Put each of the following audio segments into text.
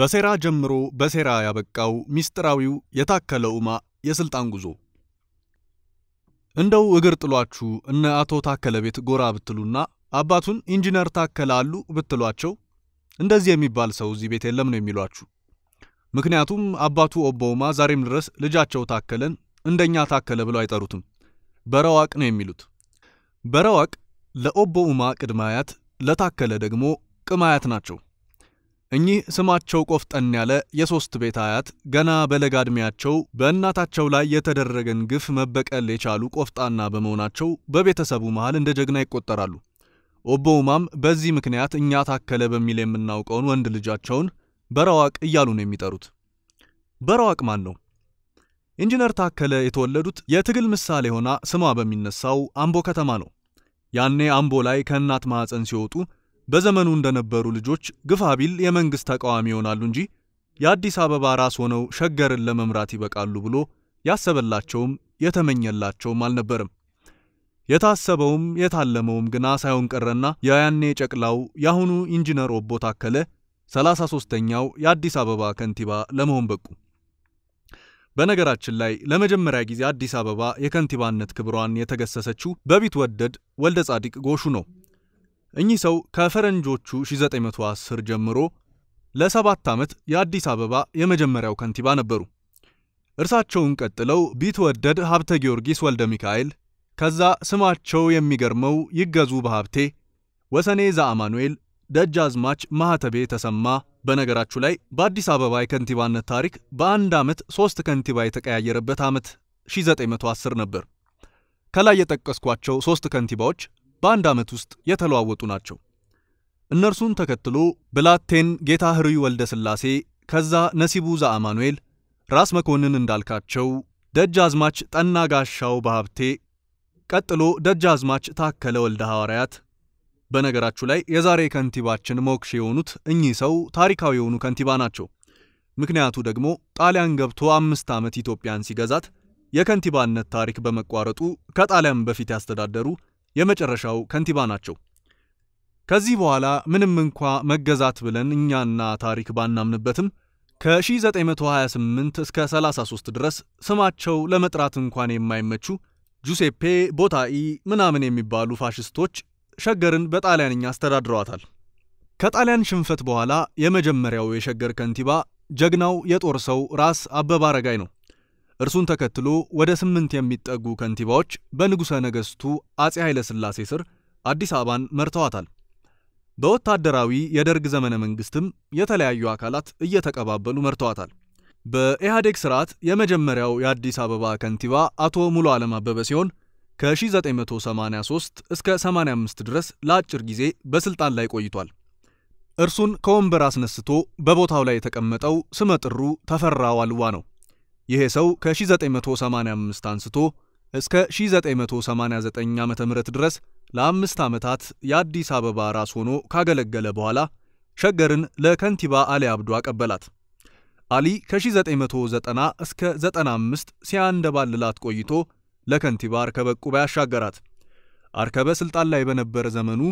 በሴራ ጀምሮ በሴራ ያበቃው ሚስጥራዊው የታከለ ኡማ የስልጣን ጉዞ እንደው እግር ጥሏችሁ እነ አቶ ታከለ ቤት ጎራ ብትሉና አባቱን ኢንጂነር ታከለ አሉ ብትሏቸው እንደዚህ የሚባል ሰው እዚህ ቤት የለም ነው የሚሏችሁ። ምክንያቱም አባቱ ኦቦ ኡማ ዛሬም ድረስ ልጃቸው ታከለን እንደኛ ታከለ ብለው አይጠሩትም፣ በረዋቅ ነው የሚሉት። በረዋቅ ለኦቦ ኡማ ቅድማያት፣ ለታከለ ደግሞ ቅማያት ናቸው። እኚህ ስማቸው ቆፍጠን ያለ የሶስት ቤት አያት ገና በለጋ ዕድሜያቸው በእናታቸው ላይ የተደረገን ግፍ መበቀል የቻሉ ቆፍጣና በመሆናቸው በቤተሰቡ መሃል እንደ ጀግና ይቆጠራሉ። ኦቦ ኡማም በዚህ ምክንያት እኛ ታከለ በሚል የምናውቀውን ወንድ ልጃቸውን በረዋቅ እያሉ ነው የሚጠሩት። በረዋቅ ማን ነው? ኢንጂነር ታከለ የተወለዱት የትግል ምሳሌ ሆና ስሟ በሚነሳው አምቦ ከተማ ነው። ያኔ አምቦ ላይ ከእናት ማዕፀን ሲወጡ በዘመኑ እንደነበሩ ልጆች ግፋ ቢል የመንግሥት ተቃዋሚ ይሆናሉ እንጂ የአዲስ አበባ ራስ ሆነው ሸገርን ለመምራት ይበቃሉ ብሎ ያሰበላቸውም የተመኘላቸውም አልነበርም። የታሰበውም የታለመውም ግና ሳይሆን ቀረና የያኔ ጨቅላው የአሁኑ ኢንጂነር ኦቦ ታከለ 33ኛው የአዲስ አበባ ከንቲባ ለመሆን በቁ። በነገራችን ላይ ለመጀመሪያ ጊዜ አዲስ አበባ የከንቲባነት ክብሯን የተገሰሰችው በቢትወደድ ወልደ ጻዲቅ ጎሹ ነው። እኚህ ሰው ከፈረንጆቹ 1910 ጀምሮ ለሰባት ዓመት የአዲስ አበባ የመጀመሪያው ከንቲባ ነበሩ። እርሳቸውን ቀጥለው ቢትወደድ ሀብተ ጊዮርጊስ ወልደ ሚካኤል፣ ከዛ ስማቸው የሚገርመው ይገዙ በሀብቴ፣ ወሰኔ ዘአማኑኤል፣ ደጃዝማች ማህተቤ ተሰማ። በነገራችሁ ላይ በአዲስ አበባ የከንቲባነት ታሪክ በአንድ ዓመት ሶስት ከንቲባ የተቀያየረበት ዓመት 1910 ነበር። ከላይ የጠቀስኳቸው ሶስት ከንቲባዎች በአንድ ዓመት ውስጥ የተለዋወጡ ናቸው። እነርሱን ተከትሎ ብላቴን ጌታ ህሩይ ወልደ ስላሴ፣ ከዛ ነሲቡ ዘአማኑኤል፣ ራስ መኮንን እንዳልካቸው፣ ደጅ አዝማች ጠና ጋሻው በሀብቴ፣ ቀጥሎ ደጅ አዝማች ታከለ ወልደ ሐዋርያት። በነገራችሁ ላይ የዛሬ ከንቲባችን ሞክሽ የሆኑት እኚህ ሰው ታሪካዊ የሆኑ ከንቲባ ናቸው። ምክንያቱ ደግሞ ጣሊያን ገብቶ አምስት ዓመት ኢትዮጵያን ሲገዛት የከንቲባነት ታሪክ በመቋረጡ ከጣሊያን በፊት ያስተዳደሩ የመጨረሻው ከንቲባ ናቸው። ከዚህ በኋላ ምንም እንኳ መገዛት ብለን እኛና ታሪክ ባናምንበትም ከ1928 እስከ 33 ድረስ ስማቸው ለመጥራት እንኳን የማይመቹ ጁሴፔ ቦታኢ ምናምን የሚባሉ ፋሽስቶች ሸገርን በጣሊያንኛ አስተዳድረዋታል። ከጣሊያን ሽንፈት በኋላ የመጀመሪያው የሸገር ከንቲባ ጀግናው የጦር ሰው ራስ አበበ አረጋይ ነው። እርሱን ተከትሎ ወደ ስምንት የሚጠጉ ከንቲባዎች በንጉሠ ነገሥቱ አጼ ኃይለሥላሴ ስር አዲስ አበባን መርተዋታል። በወታደራዊ የደርግ ዘመነ መንግስትም የተለያዩ አካላት እየተቀባበሉ መርተዋታል። በኢህአዴግ ስርዓት የመጀመሪያው የአዲስ አበባ ከንቲባ አቶ ሙሉ ዓለም አበበ ሲሆን ከ1983 እስከ 85 ድረስ ለአጭር ጊዜ በስልጣን ላይ ቆይቷል። እርሱን ከወንበር አስነስቶ በቦታው ላይ የተቀመጠው ስመጥሩ ተፈራ ዋልዋ ነው። ይሄ ሰው ከ1985 አንስቶ እስከ 1989 ዓ ም ድረስ ለአምስት ዓመታት የአዲስ አበባ ራስ ሆኖ ካገለገለ በኋላ ሸገርን ለከንቲባ አሊ አብዱ አቀበላት። አሊ ከ1990 እስከ 95 ሲያንደባልላት ቆይቶ ለከንቲባ አርከበ ቁባ ያሻገራት። አርከበ ስልጣን ላይ በነበረ ዘመኑ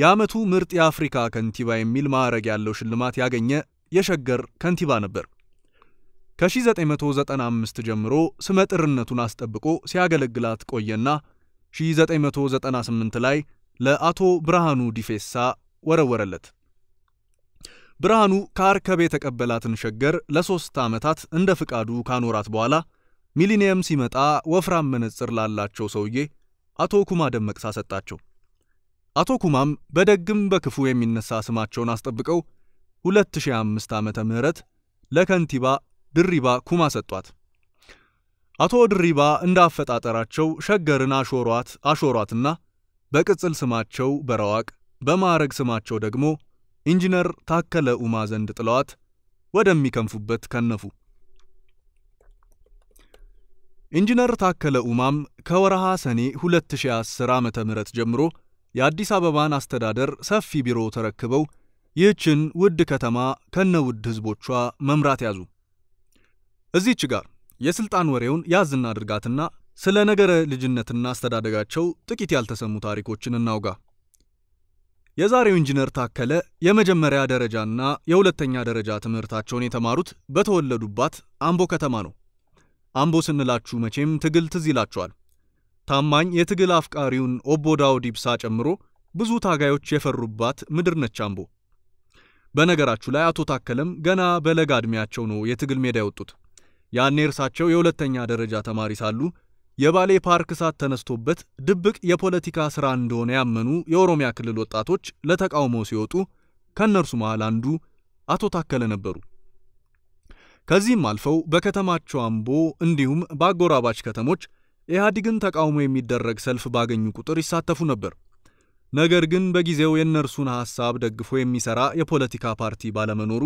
የዓመቱ ምርጥ የአፍሪካ ከንቲባ የሚል ማዕረግ ያለው ሽልማት ያገኘ የሸገር ከንቲባ ነበር። ከ1995 ጀምሮ ስመጥርነቱን አስጠብቆ ሲያገለግላት ቆየና 1998 ላይ ለአቶ ብርሃኑ ዲፌሳ ወረወረለት። ብርሃኑ ከአርከቤ የተቀበላትን ሸገር ለሶስት ዓመታት እንደ ፍቃዱ ካኖራት በኋላ ሚሊኒየም ሲመጣ ወፍራም መነጽር ላላቸው ሰውዬ አቶ ኩማ ደመቅሳ ሰጣቸው። አቶ ኩማም በደግም በክፉ የሚነሳ ስማቸውን አስጠብቀው 2005 ዓመተ ምህረት ለከንቲባ ድሪባ ኩማ ሰጧት። አቶ ድሪባ እንዳፈጣጠራቸው አፈጣጠራቸው ሸገርን አሾሯት አሾሯትና በቅጽል ስማቸው በረዋቅ በማዕረግ ስማቸው ደግሞ ኢንጂነር ታከለ ኡማ ዘንድ ጥለዋት ወደሚከንፉበት ከነፉ። ኢንጂነር ታከለ ኡማም ከወረሃ ሰኔ 2010 ዓ ም ጀምሮ የአዲስ አበባን አስተዳደር ሰፊ ቢሮ ተረክበው ይህችን ውድ ከተማ ከነ ውድ ህዝቦቿ መምራት ያዙ። እዚህች ጋር የስልጣን ወሬውን ያዝ እናድርጋትና ስለ ነገረ ልጅነትና አስተዳደጋቸው ጥቂት ያልተሰሙ ታሪኮችን እናውጋ። የዛሬው ኢንጂነር ታከለ የመጀመሪያ ደረጃና የሁለተኛ ደረጃ ትምህርታቸውን የተማሩት በተወለዱባት አምቦ ከተማ ነው። አምቦ ስንላችሁ መቼም ትግል ትዝ ይላችኋል። ታማኝ የትግል አፍቃሪውን ኦቦ ዳውድ ኢብሳ ጨምሮ ብዙ ታጋዮች የፈሩባት ምድር ነች አምቦ። በነገራችሁ ላይ አቶ ታከለም ገና በለጋ ዕድሜያቸው ነው የትግል ሜዳ የወጡት። ያኔ እርሳቸው የሁለተኛ ደረጃ ተማሪ ሳሉ የባሌ ፓርክ እሳት ተነስቶበት ድብቅ የፖለቲካ ሥራ እንደሆነ ያመኑ የኦሮሚያ ክልል ወጣቶች ለተቃውሞ ሲወጡ ከእነርሱ መሃል አንዱ አቶ ታከለ ነበሩ። ከዚህም አልፈው በከተማቸው አምቦ እንዲሁም በአጎራባች ከተሞች ኢህአዲግን ተቃውሞ የሚደረግ ሰልፍ ባገኙ ቁጥር ይሳተፉ ነበር። ነገር ግን በጊዜው የእነርሱን ሐሳብ ደግፎ የሚሠራ የፖለቲካ ፓርቲ ባለመኖሩ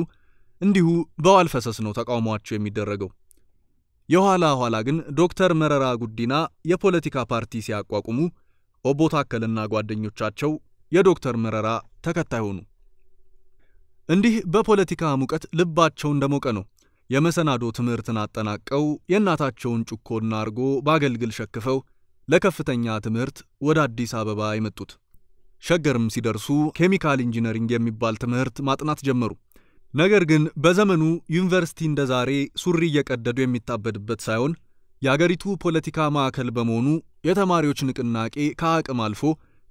እንዲሁ በዋልፈሰስ ነው ተቃውሟቸው የሚደረገው። የኋላ ኋላ ግን ዶክተር መረራ ጉዲና የፖለቲካ ፓርቲ ሲያቋቁሙ ኦቦ ታከልና ጓደኞቻቸው የዶክተር መረራ ተከታይ ሆኑ። እንዲህ በፖለቲካ ሙቀት ልባቸው እንደሞቀ ነው። የመሰናዶ ትምህርትን አጠናቀው የእናታቸውን ጩኮና አርጎ በአገልግል ሸክፈው ለከፍተኛ ትምህርት ወደ አዲስ አበባ የመጡት። ሸገርም ሲደርሱ ኬሚካል ኢንጂነሪንግ የሚባል ትምህርት ማጥናት ጀመሩ። ነገር ግን በዘመኑ ዩኒቨርሲቲ እንደ ዛሬ ሱሪ እየቀደዱ የሚታበድበት ሳይሆን የአገሪቱ ፖለቲካ ማዕከል በመሆኑ የተማሪዎች ንቅናቄ ከአቅም አልፎ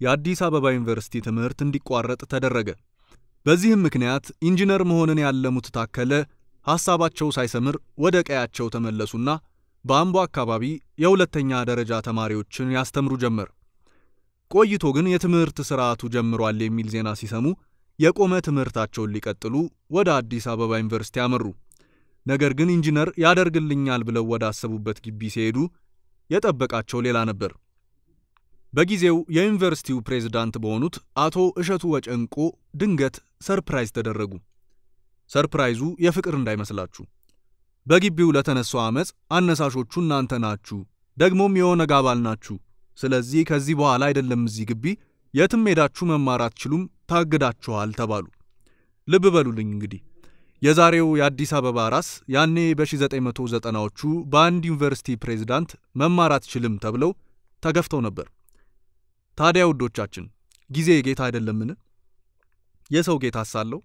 የአዲስ አበባ ዩኒቨርሲቲ ትምህርት እንዲቋረጥ ተደረገ። በዚህም ምክንያት ኢንጂነር መሆንን ያለሙት ታከለ ሐሳባቸው ሳይሰምር ወደ ቀያቸው ተመለሱና በአምቦ አካባቢ የሁለተኛ ደረጃ ተማሪዎችን ያስተምሩ ጀመር። ቆይቶ ግን የትምህርት ስርዓቱ ጀምሯል የሚል ዜና ሲሰሙ የቆመ ትምህርታቸውን ሊቀጥሉ ወደ አዲስ አበባ ዩኒቨርሲቲ አመሩ። ነገር ግን ኢንጂነር ያደርግልኛል ብለው ወዳሰቡበት ግቢ ሲሄዱ የጠበቃቸው ሌላ ነበር። በጊዜው የዩኒቨርሲቲው ፕሬዝዳንት በሆኑት አቶ እሸቱ ወጨንቆ ድንገት ሰርፕራይዝ ተደረጉ። ሰርፕራይዙ የፍቅር እንዳይመስላችሁ። በግቢው ለተነሳው ዓመፅ አነሳሾቹ እናንተ ናችሁ፣ ደግሞም የኦነግ አባል ናችሁ። ስለዚህ ከዚህ በኋላ አይደለም እዚህ ግቢ የትም ሄዳችሁ መማር አትችሉም፣ ታግዳችኋል ተባሉ። ልብ በሉልኝ እንግዲህ የዛሬው የአዲስ አበባ ራስ ያኔ በ1990ዎቹ በአንድ ዩኒቨርሲቲ ፕሬዝዳንት መማር አትችልም ተብለው ተገፍተው ነበር። ታዲያ ውዶቻችን ጊዜ ጌታ አይደለምን? የሰው ጌታ ሳለው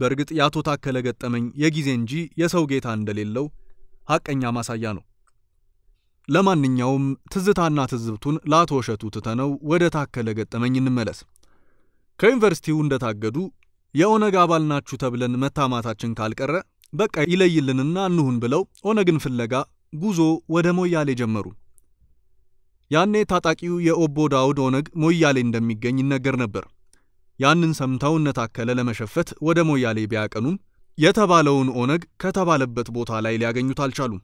በእርግጥ የአቶ ታከለ ገጠመኝ የጊዜ እንጂ የሰው ጌታ እንደሌለው ሐቀኛ ማሳያ ነው። ለማንኛውም ትዝታና ትዝብቱን ለአቶ እሸቱ ትተነው ወደ ታከለ ገጠመኝ እንመለስ። ከዩኒቨርሲቲው እንደታገዱ የኦነግ አባል ናችሁ ተብለን መታማታችን ካልቀረ በቃ ይለይልንና እንሁን ብለው ኦነግን ፍለጋ ጉዞ ወደ ሞያሌ ጀመሩ። ያኔ ታጣቂው የኦቦ ዳውድ ኦነግ ሞያሌ እንደሚገኝ ይነገር ነበር። ያንን ሰምተው እነ ታከለ ለመሸፈት ወደ ሞያሌ ቢያቀኑም የተባለውን ኦነግ ከተባለበት ቦታ ላይ ሊያገኙት አልቻሉም።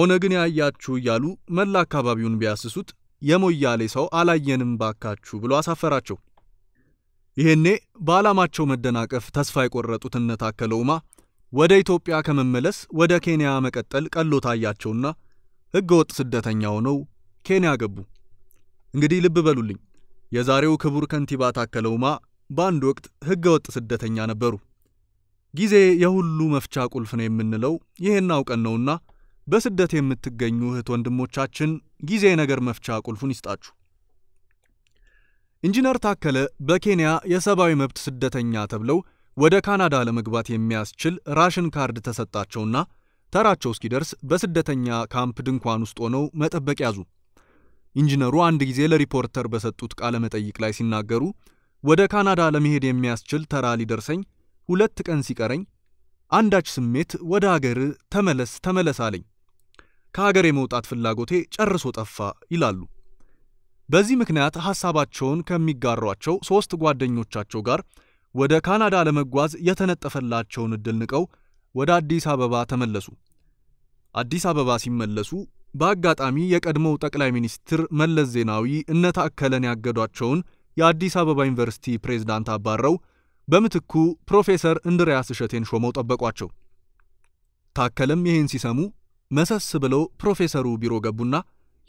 ኦነግን ያያችሁ እያሉ መላ አካባቢውን ቢያስሱት የሞያሌ ሰው አላየንም ባካችሁ ብሎ አሳፈራቸው። ይሄኔ በዓላማቸው መደናቀፍ ተስፋ የቆረጡት እነ ታከለ ኡማ ወደ ኢትዮጵያ ከመመለስ ወደ ኬንያ መቀጠል ቀሎ ታያቸውና ወጥ ስደተኛ ሆነው ኬንያ ገቡ። እንግዲህ ልብ በሉልኝ፣ የዛሬው ክቡር ከንቲባ ታከለ ኡማ በአንድ ወቅት ወጥ ስደተኛ ነበሩ። ጊዜ የሁሉ መፍቻ ቁልፍ ነው የምንለው ይሄን አውቀን ነውና በስደት የምትገኙ እህት ወንድሞቻችን ጊዜ ነገር መፍቻ ቁልፉን ይስጣችሁ። ኢንጂነር ታከለ በኬንያ የሰብአዊ መብት ስደተኛ ተብለው ወደ ካናዳ ለመግባት የሚያስችል ራሽን ካርድ ተሰጣቸውና ተራቸው እስኪደርስ በስደተኛ ካምፕ ድንኳን ውስጥ ሆነው መጠበቅ ያዙ። ኢንጂነሩ አንድ ጊዜ ለሪፖርተር በሰጡት ቃለ መጠይቅ ላይ ሲናገሩ ወደ ካናዳ ለመሄድ የሚያስችል ተራ ሊደርሰኝ ሁለት ቀን ሲቀረኝ አንዳች ስሜት ወደ አገር ተመለስ ተመለስ አለኝ። ከሀገር የመውጣት ፍላጎቴ ጨርሶ ጠፋ ይላሉ። በዚህ ምክንያት ሐሳባቸውን ከሚጋሯቸው ሦስት ጓደኞቻቸው ጋር ወደ ካናዳ ለመጓዝ የተነጠፈላቸውን ዕድል ንቀው ወደ አዲስ አበባ ተመለሱ። አዲስ አበባ ሲመለሱ በአጋጣሚ የቀድሞው ጠቅላይ ሚኒስትር መለስ ዜናዊ እነ ታከለን ያገዷቸውን የአዲስ አበባ ዩኒቨርሲቲ ፕሬዝዳንት አባረው በምትኩ ፕሮፌሰር እንድሪያስ እሸቴን ሾመው ጠበቋቸው። ታከለም ይህን ሲሰሙ መሰስ ብለው ፕሮፌሰሩ ቢሮ ገቡና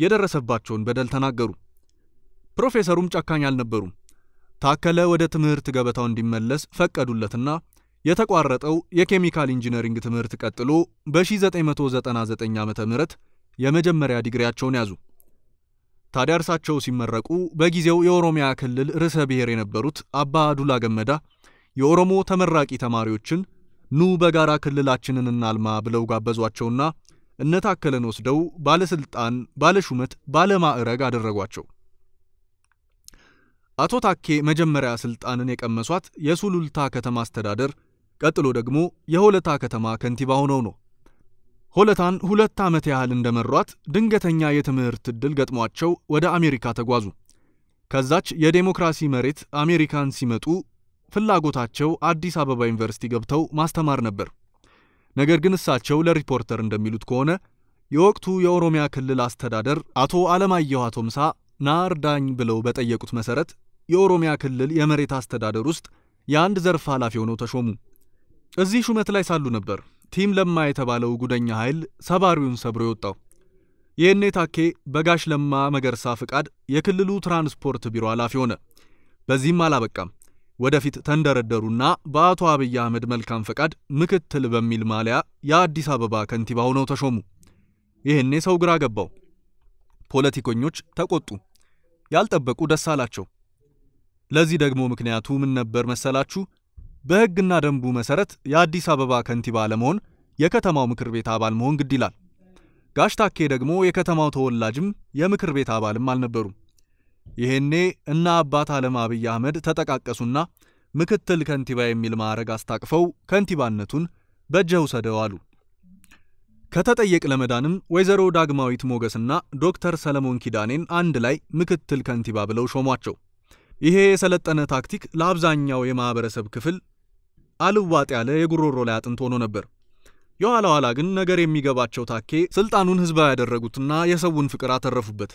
የደረሰባቸውን በደል ተናገሩ። ፕሮፌሰሩም ጨካኝ አልነበሩም። ታከለ ወደ ትምህርት ገበታው እንዲመለስ ፈቀዱለትና የተቋረጠው የኬሚካል ኢንጂነሪንግ ትምህርት ቀጥሎ በ1999 ዓ ም የመጀመሪያ ዲግሪያቸውን ያዙ። ታዲያ እርሳቸው ሲመረቁ በጊዜው የኦሮሚያ ክልል ርዕሰ ብሔር የነበሩት አባ ዱላ ገመዳ የኦሮሞ ተመራቂ ተማሪዎችን ኑ በጋራ ክልላችንን እናልማ ብለው ጋበዟቸውና እነታከለን ወስደው ባለስልጣን፣ ባለሹመት፣ ባለማዕረግ አደረጓቸው። አቶ ታኬ መጀመሪያ ስልጣንን የቀመሷት የሱሉልታ ከተማ አስተዳደር፣ ቀጥሎ ደግሞ የሆለታ ከተማ ከንቲባ ሆነው ነው። ሆለታን ሁለት ዓመት ያህል እንደመሯት ድንገተኛ የትምህርት ዕድል ገጥሟቸው ወደ አሜሪካ ተጓዙ። ከዛች የዴሞክራሲ መሬት አሜሪካን ሲመጡ ፍላጎታቸው አዲስ አበባ ዩኒቨርሲቲ ገብተው ማስተማር ነበር። ነገር ግን እሳቸው ለሪፖርተር እንደሚሉት ከሆነ የወቅቱ የኦሮሚያ ክልል አስተዳደር አቶ አለማየሁ አቶምሳ ናርዳኝ ብለው በጠየቁት መሰረት የኦሮሚያ ክልል የመሬት አስተዳደር ውስጥ የአንድ ዘርፍ ኃላፊ ሆነው ተሾሙ። እዚህ ሹመት ላይ ሳሉ ነበር ቲም ለማ የተባለው ጉደኛ ኃይል ሰባሪውን ሰብሮ የወጣው። ይህኔ ታኬ በጋሽ ለማ መገርሳ ፍቃድ የክልሉ ትራንስፖርት ቢሮ ኃላፊ ሆነ። በዚህም አላበቃም። ወደፊት ተንደረደሩና በአቶ አብይ አህመድ መልካም ፈቃድ ምክትል በሚል ማሊያ የአዲስ አበባ ከንቲባ ሆነው ተሾሙ። ይህኔ ሰው ግራ ገባው። ፖለቲከኞች ተቆጡ። ያልጠበቁ ደስ አላቸው። ለዚህ ደግሞ ምክንያቱ ምን ነበር መሰላችሁ? በሕግና ደንቡ መሰረት የአዲስ አበባ ከንቲባ ለመሆን የከተማው ምክር ቤት አባል መሆን ግድ ይላል። ጋሽ ታኬ ደግሞ የከተማው ተወላጅም የምክር ቤት አባልም አልነበሩም። ይሄኔ እና አባት ዓለም አብይ አህመድ ተጠቃቀሱና ምክትል ከንቲባ የሚል ማዕረግ አስታቅፈው ከንቲባነቱን በጀው ውሰደው አሉ። ከተጠየቅ ለመዳንም ወይዘሮ ዳግማዊት ሞገስና ዶክተር ሰለሞን ኪዳኔን አንድ ላይ ምክትል ከንቲባ ብለው ሾሟቸው። ይሄ የሰለጠነ ታክቲክ ለአብዛኛው የማህበረሰብ ክፍል አልዋጥ ያለ የጉሮሮ ላይ አጥንት ሆኖ ነበር። የኋላ ኋላ ግን ነገር የሚገባቸው ታኬ ስልጣኑን ህዝባዊ ያደረጉትና የሰውን ፍቅር አተረፉበት።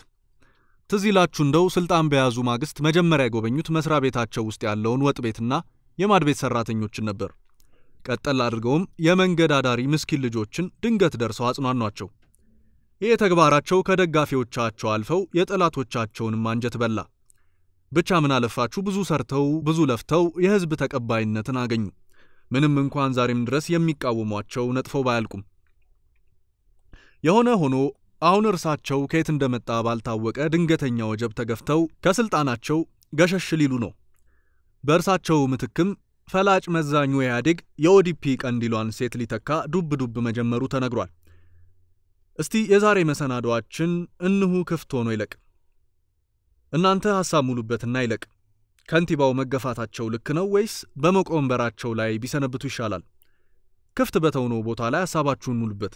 ትዝ ይላችሁ እንደው ስልጣን በያዙ ማግስት መጀመሪያ የጎበኙት መስሪያ ቤታቸው ውስጥ ያለውን ወጥ ቤትና የማድ ቤት ሰራተኞችን ነበር። ቀጠል አድርገውም የመንገድ አዳሪ ምስኪን ልጆችን ድንገት ደርሰው አጽናኗቸው። ይህ ተግባራቸው ከደጋፊዎቻቸው አልፈው የጠላቶቻቸውንም አንጀት በላ። ብቻ ምን አለፋችሁ ብዙ ሰርተው ብዙ ለፍተው የህዝብ ተቀባይነትን አገኙ። ምንም እንኳን ዛሬም ድረስ የሚቃወሟቸው ነጥፈው ባያልቁም የሆነ ሆኖ አሁን እርሳቸው ከየት እንደመጣ ባልታወቀ ድንገተኛ ወጀብ ተገፍተው ከስልጣናቸው ገሸሽ ሊሉ ነው። በእርሳቸው ምትክም ፈላጭ መዛኙ ኢህአዴግ የኦዲፒ ቀንዲሏን ሴት ሊተካ ዱብ ዱብ መጀመሩ ተነግሯል። እስቲ የዛሬ መሰናዶዋችን እንሁ ክፍት ሆኖ ይለቅ። እናንተ ሐሳብ ሙሉበትና ይለቅ። ከንቲባው መገፋታቸው ልክ ነው ወይስ በመቆንበራቸው ላይ ቢሰነብቱ ይሻላል? ክፍት በተውነው ቦታ ላይ ሐሳባችሁን ሙሉበት።